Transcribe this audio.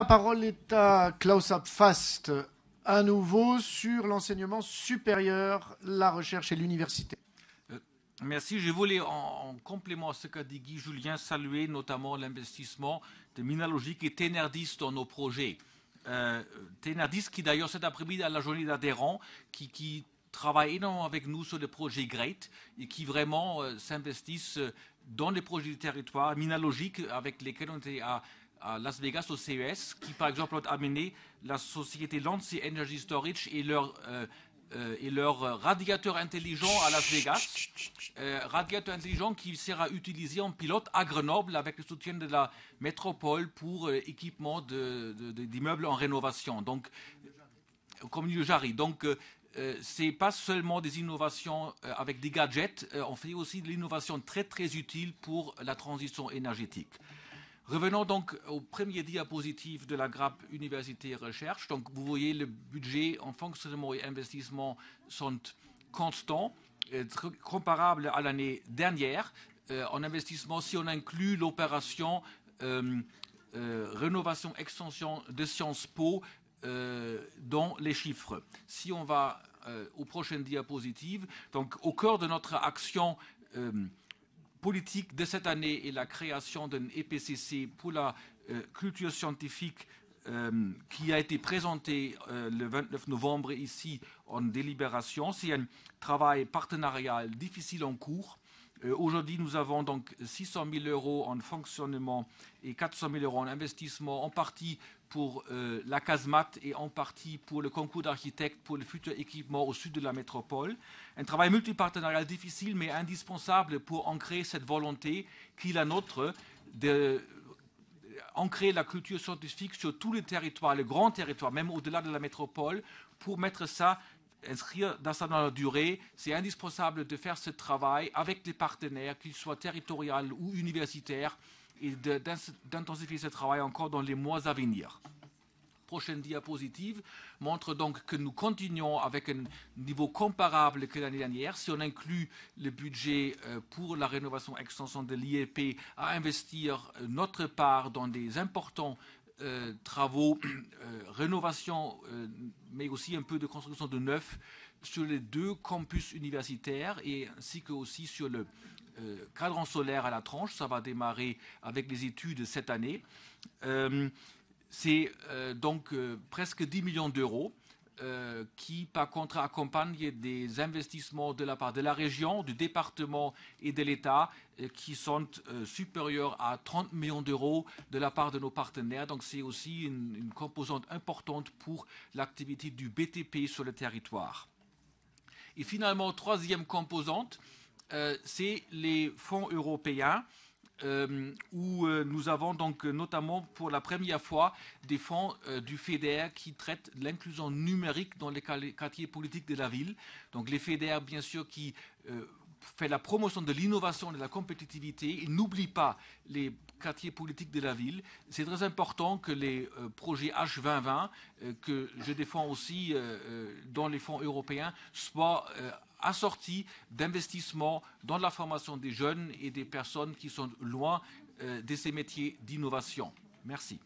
La parole est à Klaus Abfast, à nouveau sur l'enseignement supérieur, la recherche et l'université. Euh, merci. Je voulais, en, complément à ce qu'a dit Guy Julien, saluer notamment l'investissement de Minalogique et Ténardis dans nos projets. Euh, Ténardis, qui d'ailleurs cet après-midi à la journée d'adhérents, qui, qui, travaille énormément avec nous sur des projets great et qui vraiment euh, s'investissent euh, dans les projets du territoire, Minalogique, avec lesquels on était à à Las Vegas au CES, qui par exemple ont amené la société Lancy Energy Storage euh, euh, et leur radiateur intelligent à Las Vegas, euh, radiateur intelligent qui sera utilisé en pilote à Grenoble avec le soutien de la métropole pour équipement d'immeubles en rénovation. Donc, comme le Jarry. Donc, ce n'est pas seulement des innovations avec des gadgets, on fait aussi de l'innovation très très utile pour la transition énergétique. Revenons donc au premier diapositive de la grappe Université Recherche. Donc, vous voyez, le budget en fonctionnement et investissement sont constants, euh, comparables à l'année dernière. Euh, en investissement, si on inclut l'opération euh, rénovation extension de Sciences Po dans les chiffres. Si on va au prochain diapositive, donc au cœur de notre action politique de cette année est la création d'un EPCC pour la euh, culture scientifique euh, qui a été présenté euh, le 29 novembre ici en délibération. C'est un travail partenarial difficile en cours. Aujourd'hui, nous avons donc 600 000 euros en fonctionnement et 400 000 euros en investissement, en partie pour euh, la casemate et en partie pour le concours d'architectes pour le futur équipement au sud de la métropole. Un travail multipartenarial difficile mais indispensable pour ancrer cette volonté qui est la nôtre d'ancrer la culture scientifique sur tous les territoires, les grands territoires, même au-delà de la métropole, pour mettre ça, inscrire dans ça dans la durée. C'est indispensable de faire ce travail avec des partenaires, qu'ils soient territoriaux ou universitaires, et d'intensifier ce travail encore dans les mois à venir prochaine diapositive montre donc que nous continuons avec un niveau comparable que l'année dernière. Si on inclut le budget euh, pour la rénovation extension de l'IEP à investir euh, notre part dans des importants euh, travaux, rénovation, mais aussi un peu de construction de neuf sur les deux campus universitaires et ainsi que aussi sur le cadran solaire à la tranche. Ça va démarrer avec les études cette année. C'est euh, donc euh, presque 10 millions d'euros euh, qui, par contre, accompagnent des investissements de la part de la région, du département et de l'État qui sont supérieurs à 30 millions d'euros de la part de nos partenaires. Donc c'est aussi une, composante importante pour l'activité du BTP sur le territoire. Et finalement, troisième composante, c'est les fonds européens euh, où euh, nous avons donc euh, notamment pour la première fois des fonds du FEDER qui traitent l'inclusion numérique dans les quartiers politiques de la ville. Donc les FEDER, bien sûr, qui fait la promotion de l'innovation, et de la compétitivité. Il n'oublie pas les quartiers politiques de la ville. C'est très important que les projets H2020, que je défends aussi dans les fonds européens, soient assorti d'investissements dans la formation des jeunes et des personnes qui sont loin euh, de ces métiers d'innovation. Merci.